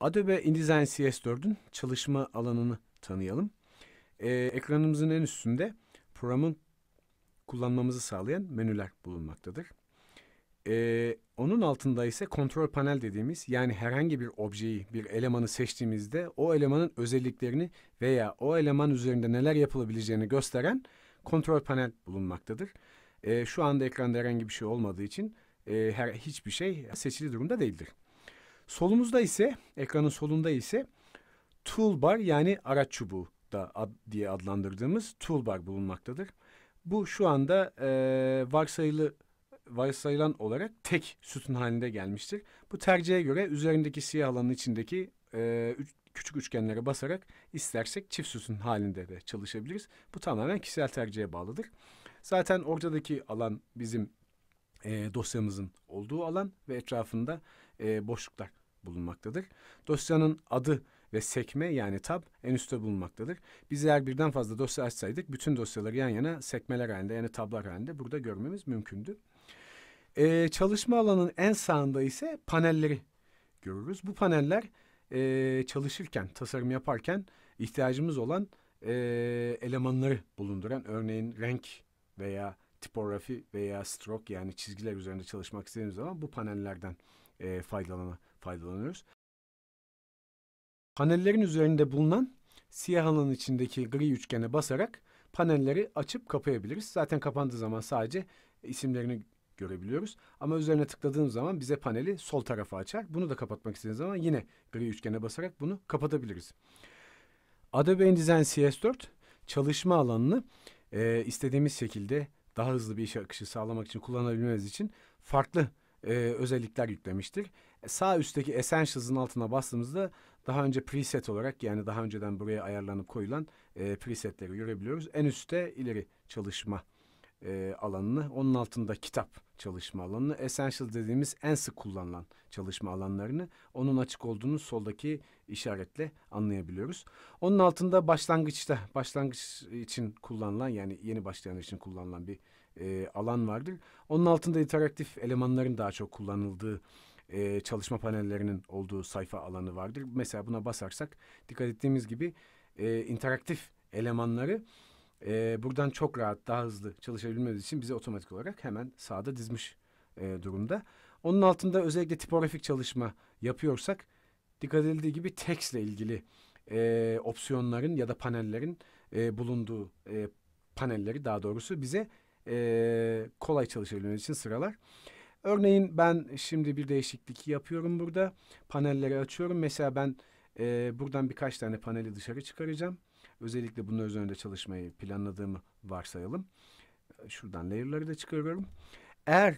Adobe InDesign CS4'ün çalışma alanını tanıyalım. Ee, ekranımızın en üstünde programın kullanmamızı sağlayan menüler bulunmaktadır. Ee, onun altında ise kontrol panel dediğimiz yani herhangi bir objeyi, bir elemanı seçtiğimizde o elemanın özelliklerini veya o eleman üzerinde neler yapılabileceğini gösteren kontrol panel bulunmaktadır. Ee, şu anda ekranda herhangi bir şey olmadığı için e, her hiçbir şey seçili durumda değildir. Solumuzda ise ekranın solunda ise toolbar yani araç çubuğu da ad, diye adlandırdığımız toolbar bulunmaktadır. Bu şu anda e, varsayılı varsayılan olarak tek sütun halinde gelmiştir. Bu tercihe göre üzerindeki siyah alanın içindeki e, üç, küçük üçgenlere basarak istersek çift sütun halinde de çalışabiliriz. Bu tamamen kişisel tercihe bağlıdır. Zaten ortadaki alan bizim e, dosyamızın olduğu alan ve etrafında e, boşluklar bulunmaktadır. Dosyanın adı ve sekme yani tab en üstte bulunmaktadır. Biz eğer birden fazla dosya açsaydık bütün dosyaları yan yana sekmeler halinde yani tablar halinde burada görmemiz mümkündü. Ee, çalışma alanının en sağında ise panelleri görürüz. Bu paneller e, çalışırken, tasarım yaparken ihtiyacımız olan e, elemanları bulunduran örneğin renk veya tipografi veya stroke yani çizgiler üzerinde çalışmak istediğimiz zaman bu panellerden e, faydalanabiliriz faydalanıyoruz. Panellerin üzerinde bulunan siyah alanın içindeki gri üçgene basarak panelleri açıp kapayabiliriz. Zaten kapandığı zaman sadece isimlerini görebiliyoruz. Ama üzerine tıkladığımız zaman bize paneli sol tarafa açar. Bunu da kapatmak istediğiniz zaman yine gri üçgene basarak bunu kapatabiliriz. Adobe InDesign CS4 çalışma alanını e, istediğimiz şekilde daha hızlı bir iş akışı sağlamak için kullanabilmemiz için farklı e, özellikler yüklemiştir. Sağ üstteki Essentials'ın altına bastığımızda daha önce preset olarak yani daha önceden buraya ayarlanıp koyulan e, presetleri görebiliyoruz. En üstte ileri çalışma e, alanını, onun altında kitap çalışma alanını, essential dediğimiz en sık kullanılan çalışma alanlarını onun açık olduğunu soldaki işaretle anlayabiliyoruz. Onun altında başlangıçta, başlangıç için kullanılan yani yeni başlayanlar için kullanılan bir e, alan vardır. Onun altında interaktif elemanların daha çok kullanıldığı e, çalışma panellerinin olduğu sayfa alanı vardır. Mesela buna basarsak dikkat ettiğimiz gibi e, interaktif elemanları e, buradan çok rahat daha hızlı çalışabilmemiz için bizi otomatik olarak hemen sağda dizmiş e, durumda. Onun altında özellikle tipografik çalışma yapıyorsak dikkat edildiği gibi tekstle ilgili e, opsiyonların ya da panellerin e, bulunduğu e, panelleri daha doğrusu bize e, kolay çalışabilmemiz için sıralar. Örneğin ben şimdi bir değişiklik yapıyorum burada. Panelleri açıyorum. Mesela ben e, buradan birkaç tane paneli dışarı çıkaracağım. Özellikle bunun üzerinde çalışmayı planladığımı varsayalım. Ee, şuradan layer'ları da çıkarıyorum. Eğer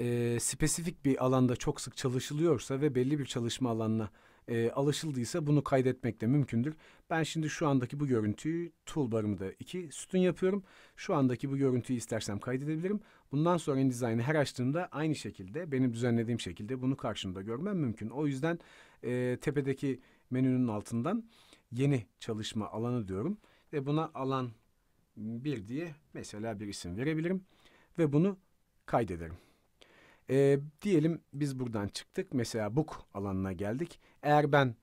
e, spesifik bir alanda çok sık çalışılıyorsa ve belli bir çalışma alanına e, alışıldıysa bunu kaydetmek de mümkündür. Ben şimdi şu andaki bu görüntüyü toolbar'ımda iki sütun yapıyorum. Şu andaki bu görüntüyü istersem kaydedebilirim. Bundan sonra InDesign'ı her açtığımda aynı şekilde benim düzenlediğim şekilde bunu karşımda görmem mümkün. O yüzden e, tepedeki menünün altından yeni çalışma alanı diyorum. Ve buna alan bir diye mesela bir isim verebilirim. Ve bunu kaydederim. E, diyelim biz buradan çıktık. Mesela book alanına geldik. Eğer ben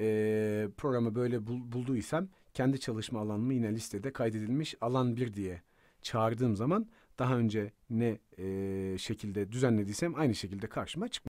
e, programı böyle bul, bulduysam kendi çalışma alanımı yine listede kaydedilmiş alan bir diye çağırdığım zaman daha önce ne e, şekilde düzenlediysem aynı şekilde karşıma çıkmış.